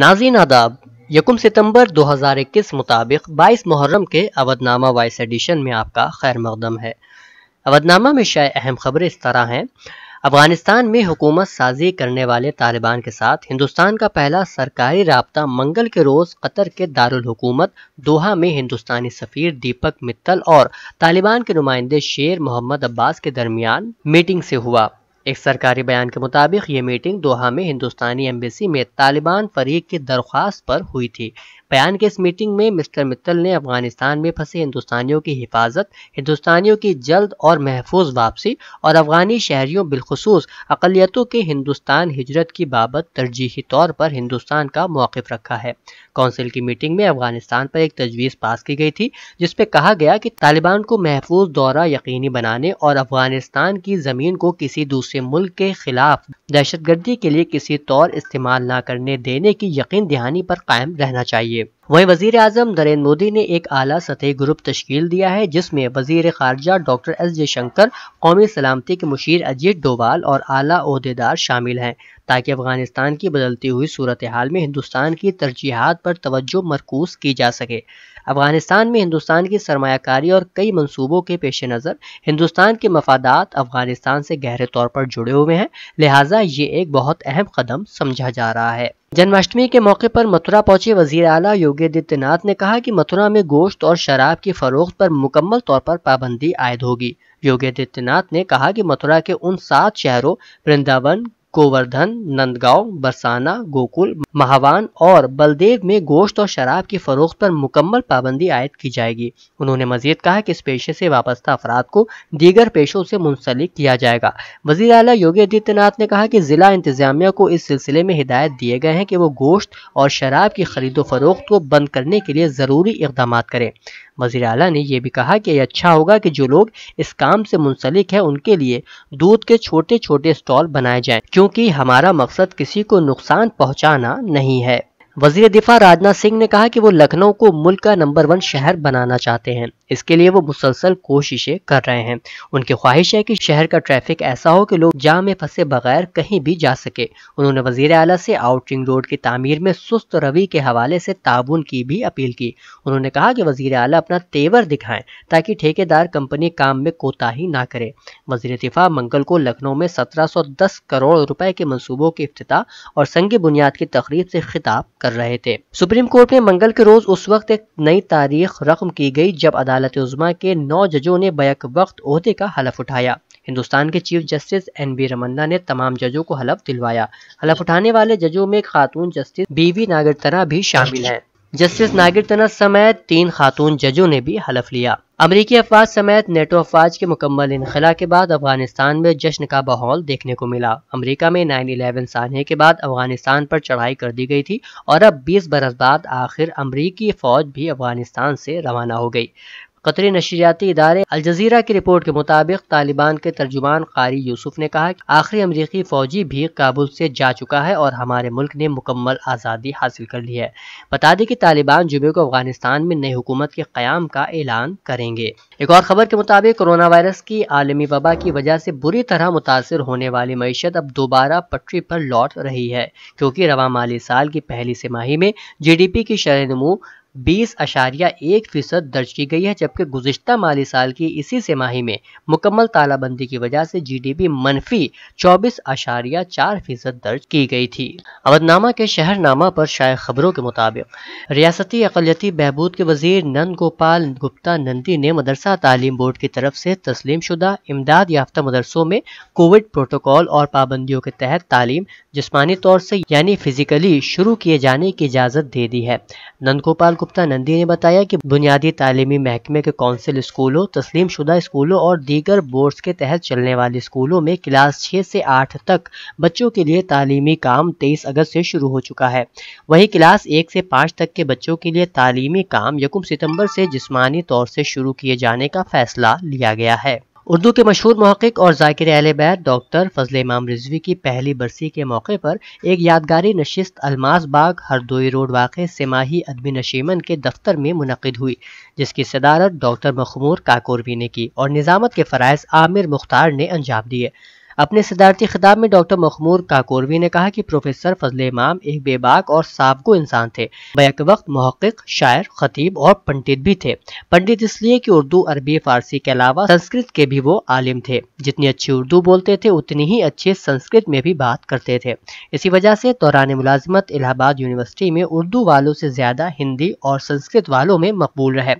नाजीन आदाब यकुम सितंबर 2021 मुताबिक 22 मुहर्रम के अवधनामा वाइस एडिशन में आपका खैर मकदम है अवधनामा में शायद अहम खबरें इस तरह हैं अफगानिस्तान में हुकूमत साजी करने वाले तालिबान के साथ हिंदुस्तान का पहला सरकारी रबता मंगल के रोज़ कतर के दारकूमत दोहा में हिंदुस्तानी सफ़ीर दीपक मित्तल और तालिबान के नुमाइंदे शेर मोहम्मद अब्बास के दरमियान मीटिंग से हुआ एक सरकारी बयान के मुताबिक ये मीटिंग दोहा में हिंदुस्तानी एम्बेसी में तालिबान फरीक की दरख्वास्त पर हुई थी बयान के इस मीटिंग में मिस्टर मित्तल ने अफगानिस्तान में फंसे हिंदुस्तानियों की हिफाजत हिंदुस्तानियों की जल्द और महफूज वापसी और अफगानी शहरियों बिलखसूस अकलीतों के हिंदुस्तान हिजरत की बाबत तरजीही तौर पर हिंदुस्तान का मौक़ रखा है कौंसिल की मीटिंग में अफगानिस्तान पर एक तजवीज़ पास की गई थी जिसपे कहा गया कि तालिबान को महफूज दौरा यकीनी बनाने और अफगानिस्तान की ज़मीन को किसी दूसरे मुल्क के खिलाफ दहशतगर्दी के लिए किसी तौर इस्तेमाल न करने देने की यकीन दहानी पर कायम रहना चाहिए wajib iya. वहीं वजीर अजम नरेंद्र मोदी ने एक आला सतह ग्रुप तश्कील दिया है जिसमें वजीर खारजा डॉक्टर एस जयशंकर कौमी सलामती के मुशीर अजीत डोवाल और आला अहदेदार शामिल हैं ताकि अफगानिस्तान की बदलती हुई सूरत हाल में हिंदुस्तान की तरजीहत पर तवज्जो मरकूज की जा सके अफगानिस्तान में हिंदुस्तान की सरमाकारी और कई मनसूबों के पेश नज़र हिंदुस्तान के मफादात अफगानिस्तान से गहरे तौर पर जुड़े हुए हैं लिहाजा ये एक बहुत अहम कदम समझा जा रहा है जन्माष्टमी के मौके पर मथुरा पहुंचे वजीर अला योगी आदित्यनाथ ने कहा कि मथुरा में गोश्त और शराब की फरोख्त पर मुकम्मल तौर पर पाबंदी आयद होगी योगी आदित्यनाथ ने कहा कि मथुरा के उन सात शहरों वृंदावन गोवर्धन नंदगांव बरसाना गोकुल महावान और बलदेव में गोश्त और शराब की फरोख्त पर मुकम्मल पाबंदी आयद की जाएगी उन्होंने मजीद कहा कि इस पेशे से वापस्ता अफराद को दीगर पेशों से मुंसलिक किया जाएगा वजी अला योगी आदित्यनाथ ने कहा कि जिला इंतजामिया को इस सिलसिले में हिदायत दिए गए हैं कि वो गोश्त और शराब की खरीदो फरोख्त को बंद करने के लिए ज़रूरी इकदाम करें वजी अला ने यह भी कहा कि अच्छा होगा कि जो लोग इस काम से मुंसलिक है उनके लिए दूध के छोटे छोटे स्टॉल बनाए जाए क्यों क्योंकि हमारा मकसद किसी को नुकसान पहुंचाना नहीं है वजीर दिफा राजनाथ सिंह ने कहा कि वो लखनऊ को मुल्क का नंबर वन शहर बनाना चाहते हैं इसके लिए वो मुसलसल कोशिशें कर रहे हैं उनकी ख्वाहिश है कि शहर का ट्रैफिक ऐसा हो कि लोग जाम में फंसे बगैर कहीं भी जा सके उन्होंने वजीर अला से आउटरिंग रोड की तमीर में सुस्त रवि के हवाले से ताबुन की भी अपील की उन्होंने कहा कि वजीर अला अपना तेवर दिखाएं ताकि ठेकेदार कंपनी काम में कोताही ना करे वजीर दिफा मंगल को लखनऊ में सत्रह सौ दस करोड़ रुपए के मनसूबों के अफ्ताह और संगी बुनियाद की तकरीब से खिताब कर रहे थे सुप्रीम कोर्ट में मंगल के रोज उस वक्त एक नई तारीख रकम की गई जब अदालत उजमा के नौ जजों ने बैक वक्त अहदे का हलफ उठाया हिंदुस्तान के chief justice N B Ramana ने तमाम जजों को हलफ दिलवाया हलफ उठाने वाले जजों में खातून जस्टिस बीवी नागरतना भी शामिल है जस्टिस नागिर तना समेत तीन खातून जजों ने भी हलफ लिया अमरीकी अफवाज समेत नेटो अफवाज के मुकम्मल इनखला के बाद अफगानिस्तान में जश्न का माहौल देखने को मिला अमरीका में नाइन इलेवन सानहे के बाद अफगानिस्तान पर चढ़ाई कर दी गई थी और अब बीस बरस बाद आखिर अमरीकी फौज भी अफगानिस्तान से रवाना हो गई कतरी नशरियाती इदारे अलजीरा की रिपोर्ट के मुताबिक तालिबान के तर्जुमान कारी यूसुफ ने कहा आखिरी अमरीकी फौजी भी काबुल से जा चुका है और हमारे मुल्क ने मुकम्मल आज़ादी हासिल कर ली है बता दें कि तालिबान जुमे को अफगानिस्तान में नई हुकूमत के क्याम का ऐलान करेंगे एक और खबर के मुताबिक कोरोना वायरस की आलमी वबा की वजह से बुरी तरह मुतासर होने वाली मीशत अब दोबारा पटरी पर लौट रही है क्योंकि रवा माली साल की पहली सिमाही में जी डी पी की शरण नमू बीस अशारिया एक फीसद दर्ज की गई है जबकि गुजशत माली साल की इसी तिमाही में मुकम्मल तालाबंदी की वजह से पी मनफी चौबीस अशारिया चार फीसद दर्ज की गई थी अवधनामा के शहरनामा पर शायद खबरों के मुताबिक रियासती अकलियती बहबूद के वजीर नंद गोपाल गुप्ता नंदी ने मदरसा तालीम बोर्ड की तरफ से तस्लीम शुदा इमदाद याफ्ता मदरसों में कोविड प्रोटोकॉल और पाबंदियों के तहत तालीम जिसमानी तौर से यानी फिजिकली शुरू किए जाने की इजाज़त दे दी है नंद गोपाल गुप्ता नंदी ने बताया कि बुनियादी तालीमी महकमे के कौंसिल स्कूलों तस्लीम शुदा स्कूलों और दीगर बोर्ड्स के तहत चलने वाले स्कूलों में क्लास छः से आठ तक बच्चों के लिए तालीमी काम तेईस अगस्त से शुरू हो चुका है वहीं क्लास एक से पाँच तक के बच्चों के लिए तालीमी काम यकुम सितम्बर से जिसमानी तौर से शुरू किए जाने का फैसला लिया गया है उर्दू के मशहूर महक़ और जाकिर अहल बैत डॉक्टर फजल इमाम रिजवी की पहली बरसी के मौके पर एक यादगारी नशस्त अलमास बाग हरदोई रोड वाक़ सिमाही अदबी नशीमन के दफ्तर में मुनद हुई जिसकी सदारत डॉक्टर मखमूर काकोरवी ने की और निज़ामत के फ़रज़ आमिर मुख्तार ने अंजाम दिए अपने सदारती खिताब में डॉक्टर मखमूर काकोरवी ने कहा कि प्रोफेसर फजल इमाम एक बेबाक और साबको इंसान थे बैक वक्त महक़ शायर खतीब और पंडित भी थे पंडित इसलिए कि उर्दू अरबी फारसी के अलावा संस्कृत के भी वो आलिम थे जितनी अच्छी उर्दू बोलते थे उतनी ही अच्छे संस्कृत में भी बात करते थे इसी वजह से दौरान मुलाजमत इलाहाबाद यूनिवर्सिटी में उर्दू वालों से ज़्यादा हिंदी और संस्कृत वालों में मकबूल रहे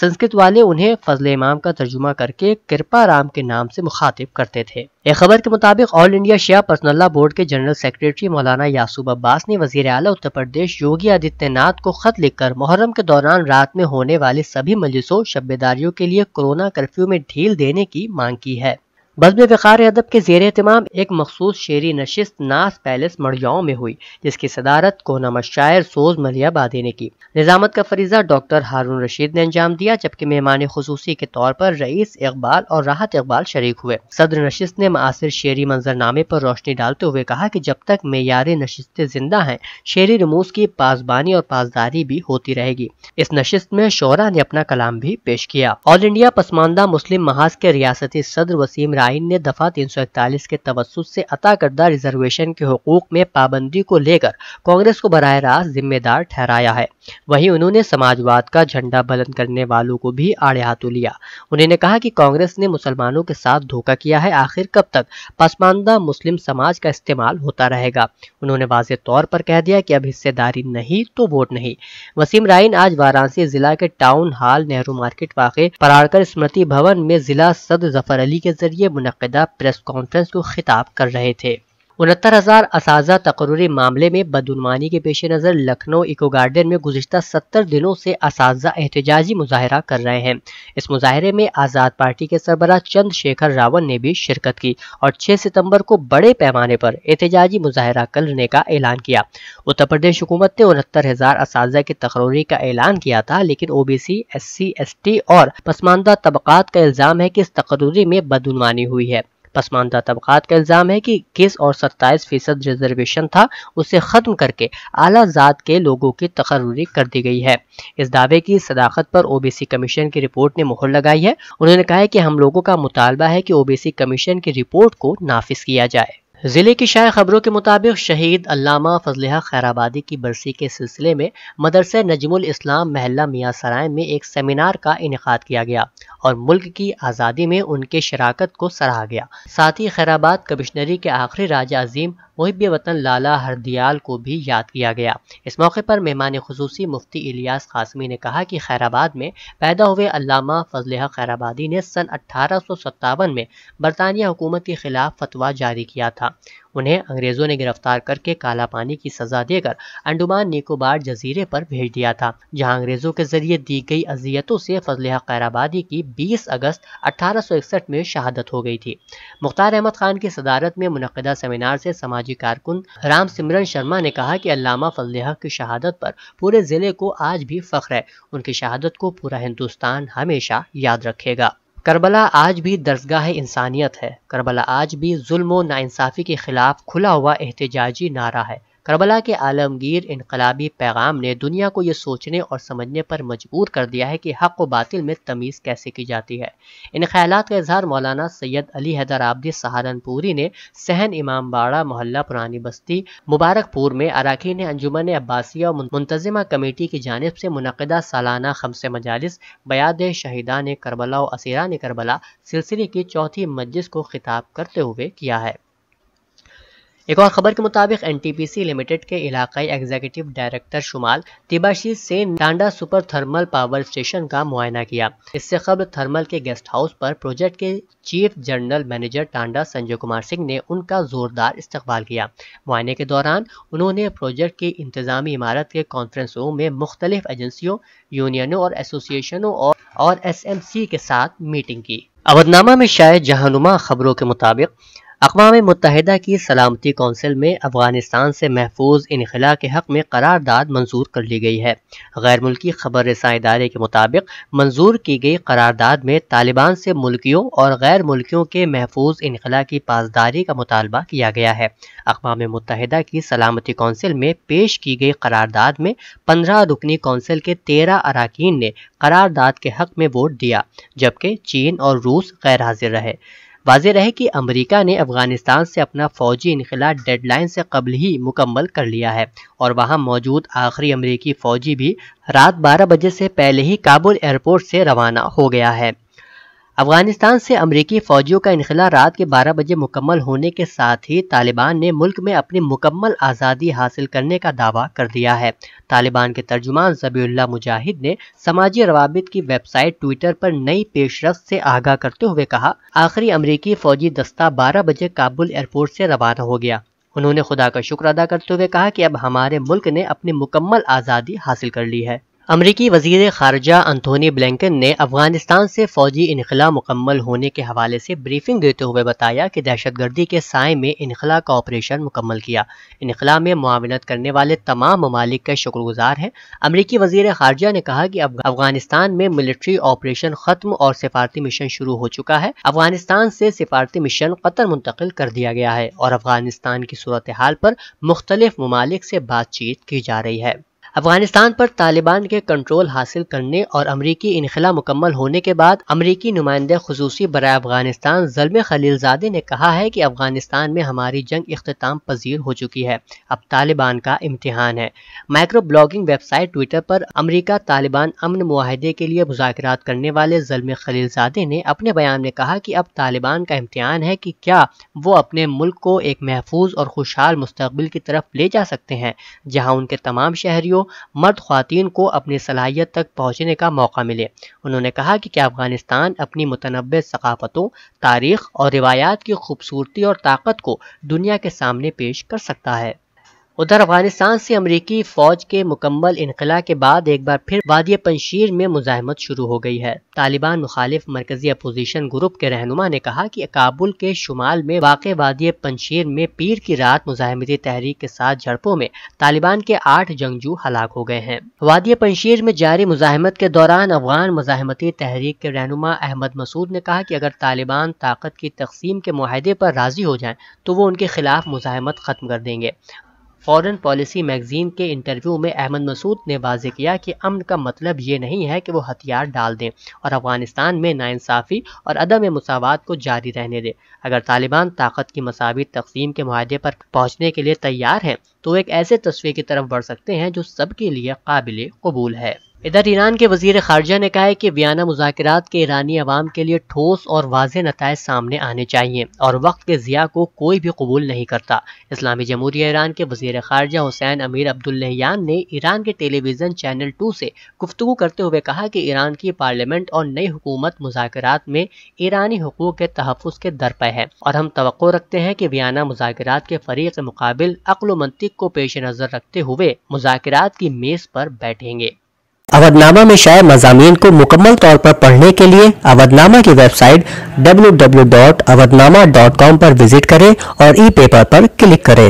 संस्कृत वाले उन्हें फजल इमाम का तर्जुमा करके कृपा राम के नाम से मुखातिब करते थे एक खबर के मुताबिक all India Shia personal law board के जनरल सेक्रेटरी मौलाना यासूब अब्बास ने वजीर अला उत्तर प्रदेश योगी आदित्यनाथ को खत लिखकर मुहर्रम के दौरान रात में होने वाले सभी मजलिसों शब्बेदारियों के लिए कोरोना कर्फ्यू में ढील देने की मांग की है बज़म फ़ार अदब के जेर अहतमाम एक मखसूस शेरी नशस्त नास पैलेस मड़ियाओं में हुई जिसकी सदारत कोहनामा शायर सोज मलिया बादे ने की निज़ामत का फरीजा डॉक्टर हारून रशीद ने अंजाम दिया जबकि मेहमान खसूसी के तौर पर रईस इकबाल और राहत इकबाल शरीक हुए सदर नशस्त ने मासिर शेरी मंजरनामे पर रोशनी डालते हुए कहा कि जब तक मैार नशस्तें जिंदा हैं शेरी रमूस की पासबानी और पासदारी भी होती रहेगी इस नशस्त में शोरा ने अपना कलाम भी पेश किया ऑल इंडिया पसमानदा मुस्लिम महाज के रियाती सदर वसीम राय আইন্য দফা 341 কে তবসুস সে আতা করদা রিজার্ভেশন কে হুকুক মে پابंदी কো লেকার কংগ্রেস কো বারায়ে রা জিম্মেদার ঠেরায়া হ্যায়। ওয়হি উনহোনে সমাজবাদ কা ঝান্ডা ভলান করনে ওয়ালু কো ভী আড়ে হাত লিয়া। উনহोंने kaha ki কংগ্রেস নে মুসলমানো কে সাথ ধোকা কিয়া হ্যায়। আখির ক্যব تک पसमांदा মুসলিম সমাজ কা ইসতেমাল হোতা Rahega। উনহोंने বায়ে तौर পর कह दिया ki আব हिस्सेदारी नही তো ভোট नही। ওয়াসিম রাইন আজ বারাणसी জিলা কে টাউন হল নেহেরু মার্কেট পাখে পরারকার স্মৃতি ভবন মে জিলা সদ জাফর আলী কে জariye मुनदा प्रेस कॉन्फ्रेंस को खिताब कर रहे थे उनहत्तर हजार असाजा तकरूरी मामले में बदनमानी के पेश नज़र लखनऊ इको गार्डन में गुजशत सत्तर दिनों से असाजा एहतजाजी मुजाहरा कर रहे हैं इस मुजाहरे में आज़ाद पार्टी के सरबरा चंद्रशेखर शेखर ने भी शिरकत की और छः सितम्बर को बड़े पैमाने पर एहतजाजी मुजाहरा करने का ऐलान किया उत्तर प्रदेश हुकूमत ने उनहत्तर हजार असाजा की तकरूरी का ऐलान किया था लेकिन O B C S C S T और पसमानदा तबकात का इल्ज़ाम है कि इस तकरूरी में बदनमानी हुई है पसमानदा तबकात का इल्ज़ाम है कि इक्कीस और सत्ताईस फीसद रिजर्वेशन था उसे ख़त्म करके आला जात के लोगों की तकर्री कर दी गई है इस दावे की सदाकत पर ओ बी सी कमीशन की रिपोर्ट ने मोहर लगाई है उन्होंने कहा है कि हम लोगों का मुतालबा है कि ओ बी सी कमीशन की रिपोर्ट को नाफिज किया जाए ज़िले की शायद खबरों के मुताबिक शहीद अलामा फजलहा खैराबादी की बरसी के सिलसिले में मदरसे नजमुल इस्लाम महल्ला मियाँ सराय में एक सेमिनार का इनका किया गया और मुल्क की आज़ादी में उनके शराकत को सराहा गया साथ ही खैराबाद कमिश्नरी के आखिरी राजा अजीम मुहब वतन लाला हरदियाल को भी याद किया गया इस मौके पर मेहमान खसूसी मुफ्ती इलियास कासमी ने कहा कि खैराबाद में पैदा हुए अलामा फजलहा खैराबादी ने सन अठारह में बरतानिया हुकूमत के खिलाफ फतवा जारी किया था था उन्हें अंग्रेजों ने गिरफ्तार करके काला पानी की सजा देकर अंडमान निकोबार जजीरे पर भेज दिया था जहां अंग्रेजों के जरिए दी गई अजियतों से फजल कैराबादी की 20 अगस्त 1861 में शहादत हो गई थी मुख्तार अहमद खान की सदारत में मुनदा सेमिनार से समाजी कारकुन राम सिमरन शर्मा ने कहा कि अलामा फजल की शहादत पर पूरे जिले को आज भी फख्र है उनकी शहादत को पूरा हिंदुस्तान हमेशा याद रखेगा करबला आज भी दरसगाह इंसानियत है करबला आज भी जुल्म नासाफ़ी के ख़िलाफ़ खुला हुआ एहतजाजी नारा है करबला के आलमगीर इनकलाबी पैगाम ने दुनिया को ये सोचने और समझने पर मजबूर कर दिया है कि हक व बातिल में तमीज़ कैसे की जाती है इन ख्याल का इजहार मौलाना सैयद अली हैदर आबदी सहारनपुरी ने सहन इमाम बाड़ा मोहल्ला पुरानी बस्ती मुबारकपुर में ने अंजुमन अब्बासिया मुंतजमा कमेटी की जानब से मनदा सालाना खमस मजालस बयाद शहीदा ने करबला और असीरा ने करबला सिलसिले की चौथी मजिस को खिताब करते हुए किया है एक और खबर के मुताबिक एनटीपीसी लिमिटेड के इलाकाई एग्जीक्यूटिव डायरेक्टर शुमाल तिबाशी से Tanda super thermal power station का मुआयना किया इससे कबल थर्मल के गेस्ट हाउस पर प्रोजेक्ट के chief general manager Tanda Sanjay Kumar Singh ने उनका जोरदार इस्तकबाल किया मुआयने के दौरान उन्होंने प्रोजेक्ट की इंतजामी इमारत के कॉन्फ्रेंस रूम में मुख्तलिफ एजेंसियों यूनियनों और एसोसिएशनों और, और एस के साथ मीटिंग की अवधनामा में शायद जहानुमा खबरों के मुताबिक अकवा मुतहदा की सलामती कौंसिल में अफगानिस्तान से महफूज इनखला के हक़ में करारदाद मंजूर कर ली गई है गैर मुल्की खबर रसा इदारे के मुताबिक मंजूर की गई करारदाद में तालिबान से मुल्कियों और गैर मुल्कियों के महफूज इनखला की पासदारी का मुतालबा किया गया है अकवा मुतहदा की सलामती कौंसिल में पेश की गई करारदाद में पंद्रह रुकनी कौंसिल के तेरह अरकान ने करारदाद के हक़ में वोट दिया जबकि चीन और रूस गैर हाजिर रहे वाजे रहे कि अमेरिका ने अफगानिस्तान से अपना फौजी इनखला डेडलाइन से कबल ही मुकम्मल कर लिया है और वहां मौजूद आखिरी अमरीकी फौजी भी रात 12 बजे से पहले ही काबुल एयरपोर्ट से रवाना हो गया है अफगानिस्तान से अमरीकी फौजियों का इनखला रात के 12 बजे मुकम्मल होने के साथ ही तालिबान ने मुल्क में अपनी मुकम्मल आज़ादी हासिल करने का दावा कर दिया है तालिबान के तर्जुमान जबीउल्ला मुजाहिद ने समाजी रवाबित की वेबसाइट ट्विटर पर नई पेशरफ से आगाह करते हुए कहा आखिरी अमरीकी फौजी दस्ता बारह बजे काबुल एयरपोर्ट से रवाना हो गया उन्होंने खुदा का शुक्र अदा करते हुए कहा कि अब हमारे मुल्क ने अपनी मुकम्मल आज़ादी हासिल कर ली है अमरीकी वजीर खारजा अंथोनी ब्लैंकन ने अफगानिस्तान से फौजी इनखला मुकम्मल होने के हवाले से ब्रीफिंग देते हुए बताया कि दहशतगर्दी के साय में इनखला का ऑपरेशन मुकम्मल किया इनखला में मुआवनत करने वाले तमाम ममालिक का शुक्रगुजार हैं अमरीकी वजीर खारजा ने कहा कि अफगानिस्तान में मिलिट्री ऑपरेशन खत्म और सिफारती मिशन शुरू हो चुका है अफगानिस्तान से सिफारती मिशन कतर मुंतकिल कर दिया गया है और अफगानिस्तान की सूरत हाल पर मुख्तलिफ ममालिक से बातचीत की जा रही है अफगानिस्तान पर तालिबान के कंट्रोल हासिल करने और अमरीकी इनखला मुकम्मल होने के बाद अमरीकी नुमाइंदे खसूसी बरए अफगानिस्तान जलम खलीलजादे ने कहा है कि अफगानिस्तान में हमारी जंग अख्ताम पजीर हो चुकी है अब तालिबान का इम्तहान है माइक्रो ब्लॉगिंग वेबसाइट ट्विटर पर अमरीका तालिबान अमन माहदे के लिए मुजाकर करने वाले जलम खलीलजादे ने अपने बयान में कहा कि अब तालिबान का इम्तहान है कि क्या वो अपने मुल्क को एक महफूज और खुशहाल मुस्तबिल की तरफ ले जा सकते हैं जहाँ उनके तमाम शहरियों मर्द खातन को अपनी सलाहियत तक पहुँचने का मौका मिले उन्होंने कहा कि क्या अफगानिस्तान अपनी मतनब सकाफ़तों तारीख और रिवायात की खूबसूरती और ताकत को दुनिया के सामने पेश कर सकता है उधर अफगानिस्तान से अमरीकी फौज के मुकम्मल इनकला के बाद एक बार फिर वादिय पंशीर में मुजाहमत शुरू हो गई है तालिबान मुखालिफ मरकजी अपोजिशन ग्रुप के रहनुमा ने कहा कि काबुल के शुमाल में वाक़ वादिय पंशीर में पीर की रात मुजाहमती तहरीक के साथ झड़पों में तालिबान के आठ जंगजू हलाक हो गए हैं वादिय पंशीर में जारी मुजाहमत के दौरान अफगान मुजाहमती तहरीक के रहनुमा अहमद मसूद ने कहा कि अगर तालिबान ताकत की तकसीम के माहदे पर राजी हो जाए तो वो उनके खिलाफ मुजाहमत खत्म कर देंगे फॉरेन पॉलिसी मैगजीन के इंटरव्यू में अहमद मसूद ने वाजे किया कि अमन का मतलब ये नहीं है कि वो हथियार डाल दें और अफगानिस्तान में नाानसाफ़ी और अदम मसावत को जारी रहने दें अगर तालिबान ताकत की मसावी तकसीम के माहे पर पहुँचने के लिए तैयार हैं तो एक ऐसे तस्वीर की तरफ बढ़ सकते हैं जो सबके लिए काबिल कबूल है इधर ईरान के वजीर खारजा ने कहा है कि वियना मुजात के ईरानी अवाम के लिए ठोस और वाज नतज सामने आने चाहिए और वक्त के ज़िया को कोई भी कबूल नहीं करता इस्लामी जमहूरिया ईरान के वजीर खारजा हुसैन अमीर अब्दुल्लान ने ईरान के टेलीविज़न चैनल टू से गुफ्तु करते हुए कहा कि ईरान की पार्लियामेंट और नई हुकूमत मुजात में ईरानी हकूक़ के तहफ़ के दर पर है और हम तो रखते हैं कि वियना मुजात के फरीक के मुकाबल अक्ल मंतिक को पेश नज़र रखते हुए मुजात की मेज़ पर बैठेंगे अवधनामा में शायद मजामी को मुकम्मल तौर पर पढ़ने के लिए अवधनामा की वेबसाइट कॉम पर विजिट करें और ई पेपर पर क्लिक करें